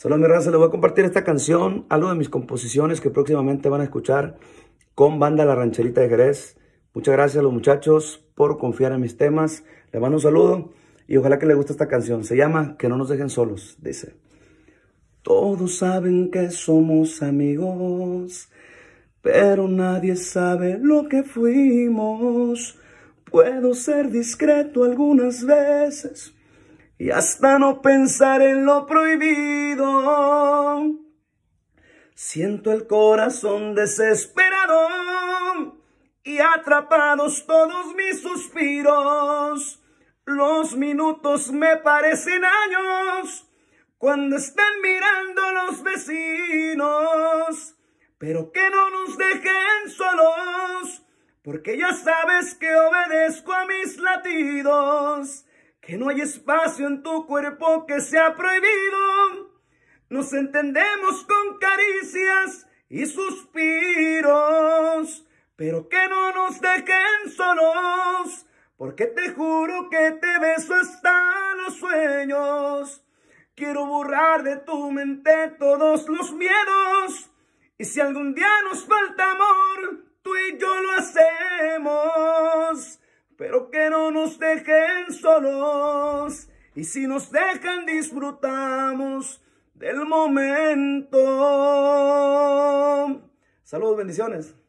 Solo mi raza les voy a compartir esta canción, algo de mis composiciones que próximamente van a escuchar con Banda La Rancherita de Jerez. Muchas gracias a los muchachos por confiar en mis temas. Les mando un saludo y ojalá que les guste esta canción. Se llama Que no nos dejen solos, dice. Todos saben que somos amigos, pero nadie sabe lo que fuimos. Puedo ser discreto algunas veces y hasta no pensar en lo prohibido. Siento el corazón desesperado y atrapados todos mis suspiros. Los minutos me parecen años cuando están mirando los vecinos. Pero que no nos dejen solos, porque ya sabes que obedezco a mis latidos que no hay espacio en tu cuerpo que sea prohibido. Nos entendemos con caricias y suspiros, pero que no nos dejen solos, porque te juro que te beso hasta los sueños. Quiero borrar de tu mente todos los miedos, y si algún día nos falta amor, tú y yo lo hacemos no nos dejen solos y si nos dejan disfrutamos del momento. Saludos, bendiciones.